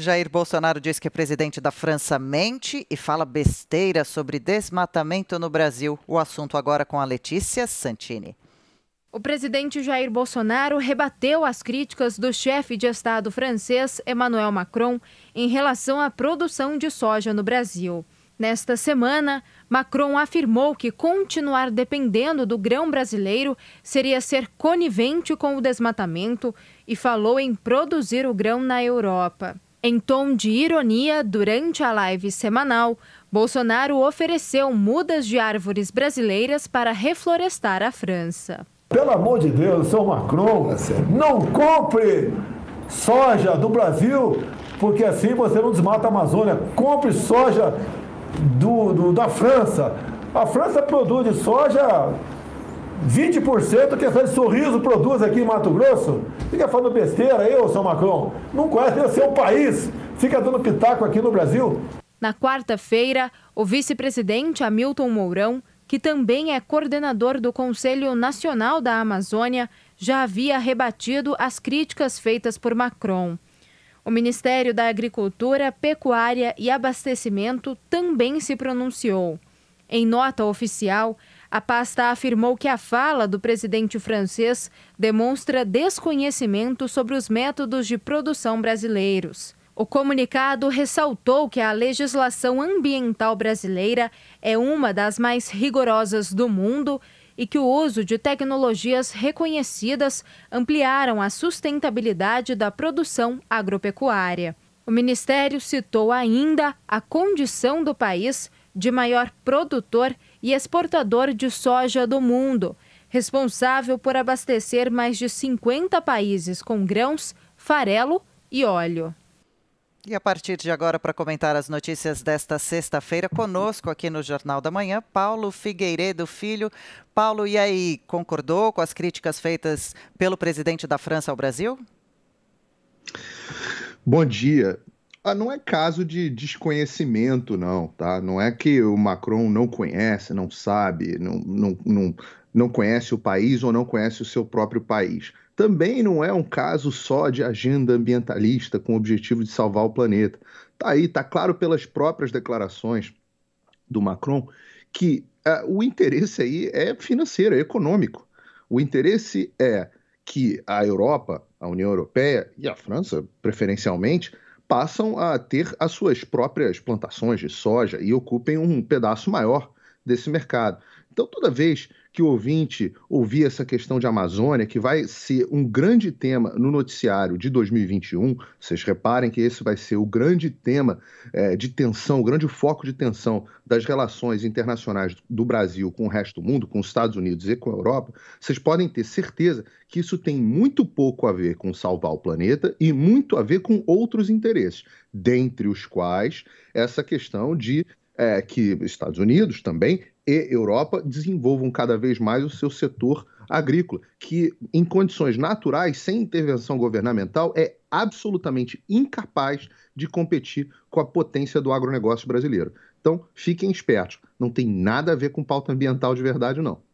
Jair Bolsonaro diz que é presidente da França mente e fala besteira sobre desmatamento no Brasil. O assunto agora com a Letícia Santini. O presidente Jair Bolsonaro rebateu as críticas do chefe de Estado francês Emmanuel Macron em relação à produção de soja no Brasil. Nesta semana, Macron afirmou que continuar dependendo do grão brasileiro seria ser conivente com o desmatamento e falou em produzir o grão na Europa. Em tom de ironia, durante a live semanal, Bolsonaro ofereceu mudas de árvores brasileiras para reflorestar a França. Pelo amor de Deus, seu Macron, não compre soja do Brasil, porque assim você não desmata a Amazônia. Compre soja do, do da França. A França produz soja 20% que essa de sorriso produz aqui em Mato Grosso? Fica falando besteira aí, ô São Macron. Não conhece o seu país. Fica dando pitaco aqui no Brasil. Na quarta-feira, o vice-presidente Hamilton Mourão, que também é coordenador do Conselho Nacional da Amazônia, já havia rebatido as críticas feitas por Macron. O Ministério da Agricultura, Pecuária e Abastecimento também se pronunciou. Em nota oficial, a pasta afirmou que a fala do presidente francês demonstra desconhecimento sobre os métodos de produção brasileiros. O comunicado ressaltou que a legislação ambiental brasileira é uma das mais rigorosas do mundo e que o uso de tecnologias reconhecidas ampliaram a sustentabilidade da produção agropecuária. O Ministério citou ainda a condição do país de maior produtor e exportador de soja do mundo, responsável por abastecer mais de 50 países com grãos, farelo e óleo. E a partir de agora, para comentar as notícias desta sexta-feira, conosco aqui no Jornal da Manhã, Paulo Figueiredo Filho. Paulo, e aí, concordou com as críticas feitas pelo presidente da França ao Brasil? Bom dia. Ah, não é caso de desconhecimento, não, tá? Não é que o Macron não conhece, não sabe, não, não, não, não conhece o país ou não conhece o seu próprio país. Também não é um caso só de agenda ambientalista com o objetivo de salvar o planeta. Tá aí, tá claro pelas próprias declarações do Macron que é, o interesse aí é financeiro, é econômico. O interesse é que a Europa, a União Europeia e a França, preferencialmente, passam a ter as suas próprias plantações de soja e ocupem um pedaço maior desse mercado. Então, toda vez que o ouvinte ouvir essa questão de Amazônia, que vai ser um grande tema no noticiário de 2021. Vocês reparem que esse vai ser o grande tema é, de tensão, o grande foco de tensão das relações internacionais do Brasil com o resto do mundo, com os Estados Unidos e com a Europa. Vocês podem ter certeza que isso tem muito pouco a ver com salvar o planeta e muito a ver com outros interesses, dentre os quais essa questão de é, que Estados Unidos também e Europa desenvolvam cada vez mais o seu setor agrícola, que em condições naturais, sem intervenção governamental, é absolutamente incapaz de competir com a potência do agronegócio brasileiro. Então, fiquem espertos, não tem nada a ver com pauta ambiental de verdade, não.